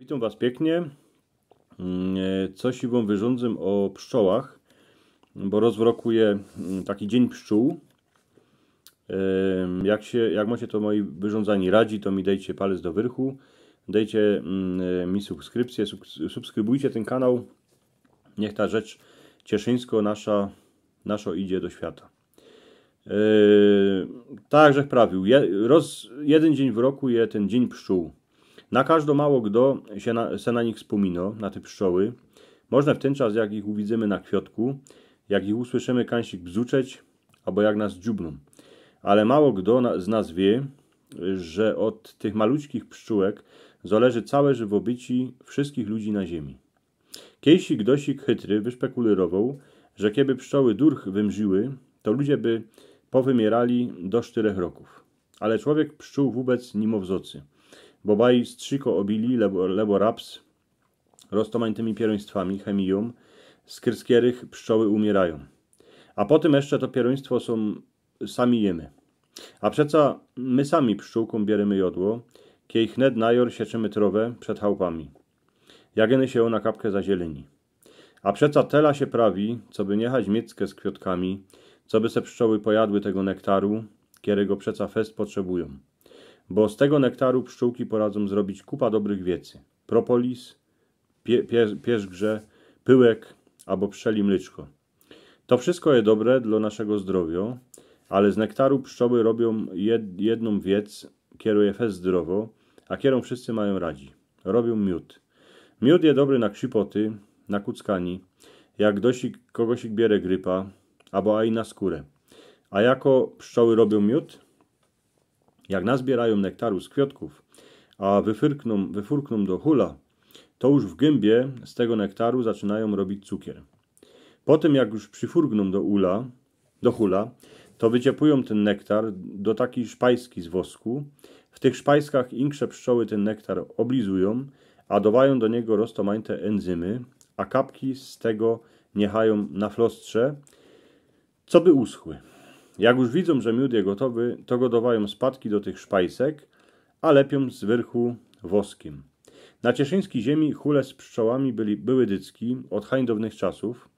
Witam Was pięknie. Mm, e, coś Wam wyrządzę o pszczołach, bo rozwrokuje mm, taki dzień pszczół. Jak, się, jak macie to moi wyrządzani radzi, to mi dajcie palec do wyrchu, dajcie mm, e, mi subskrypcję, subskrybujcie ten kanał. Niech ta rzecz cieszyńsko nasza, nasza idzie do świata. E, Także wprawił. Jeden dzień w roku je ten dzień pszczół. Na każdą mało kto się na, se na nich wspomino, na te pszczoły. Można w ten czas, jak ich uwidzimy na kwiotku, jak ich usłyszymy kańsik bzuczeć, albo jak nas dziubną. Ale mało kto na, z nas wie, że od tych malutkich pszczółek zależy całe żywobyci wszystkich ludzi na ziemi. Kiejsi dosik chytry wyszpekulował, że kiedy pszczoły durch wymrzyły, to ludzie by powymierali do czterech roków. Ale człowiek pszczół wobec nimowzocy. Bobai strzyko obili, lebo, lebo raps, roztomańtymi pieroństwami, chemium, skryskierych pszczoły umierają. A potem jeszcze to pieroństwo są sami jemy. A przeca my sami pszczółkom bieremy jodło, kiej chned najor sieczymy trowę przed chałupami. Jageny się na kapkę za zieleni. A przeca tela się prawi, co by niechać mieckę z kwiotkami, co by se pszczoły pojadły tego nektaru, kiedy go przeca fest potrzebują bo z tego nektaru pszczółki poradzą zrobić kupa dobrych wiecy. Propolis, pie, pie, pierzgrze, pyłek albo pszczeli To wszystko jest dobre dla naszego zdrowia, ale z nektaru pszczoły robią jed, jedną wiec, kieruje fest zdrowo, a kierą wszyscy mają radzi. Robią miód. Miód jest dobry na krzypoty, na kuckani, jak dosik kogoś bierze grypa, albo a i na skórę. A jako pszczoły robią miód, jak nazbierają nektaru z kwiatków, a wyfyrkną, wyfurkną do hula, to już w gębie z tego nektaru zaczynają robić cukier. Potem jak już przyfurgną do ula, do hula, to wyciepują ten nektar do takiej szpajski z wosku. W tych szpajskach inksze pszczoły ten nektar oblizują, a dowają do niego roztomańte enzymy, a kapki z tego niechają na flostrze, co by uschły. Jak już widzą, że miód jest gotowy, to go dowają spadki do tych szpajsek, a lepią z wyrchu woskiem. Na cieszyńskiej ziemi hule z pszczołami byli, były dycki od hańdownych czasów.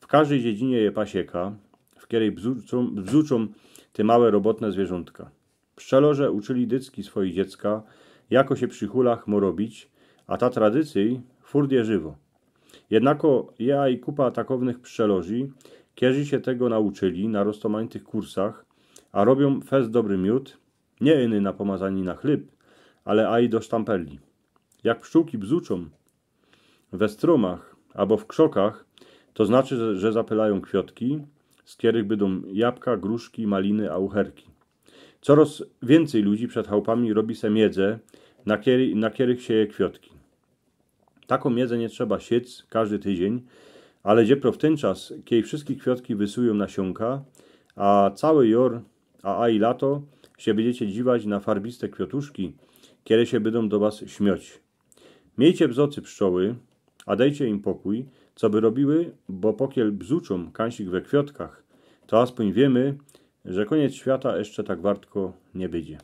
W każdej dziedzinie je pasieka, w której bzuczą, bzuczą te małe robotne zwierzątka. Pszczelorze uczyli dycki swoich dziecka, jako się przy hulach mo robić, a ta tradycji furt je żywo. Jednako ja i kupa takownych pszczelorzy Kierzy się tego nauczyli na roztomaitych kursach, a robią fez dobry miód, nie inny na pomazani na chleb, ale aj do sztamperli. Jak pszczółki bzuczą we strumach albo w krzokach, to znaczy, że zapylają kwiotki, z których będą jabłka, gruszki, maliny, a ucherki. Coraz więcej ludzi przed chałupami robi se miedzę, na, kier na kierych sieje kwiotki. Taką miedzę nie trzeba siec każdy tydzień, ale dziepro w ten czas, kiej wszystkie kwiatki wysują nasionka, a cały jor, a a i lato, się będziecie dziwać na farbiste kwiatuszki, kiedy się będą do was śmiać. Miejcie bzocy pszczoły, a dajcie im pokój, co by robiły, bo pokiel bzuczą kansik we kwiotkach, to aspoń wiemy, że koniec świata jeszcze tak wartko nie będzie.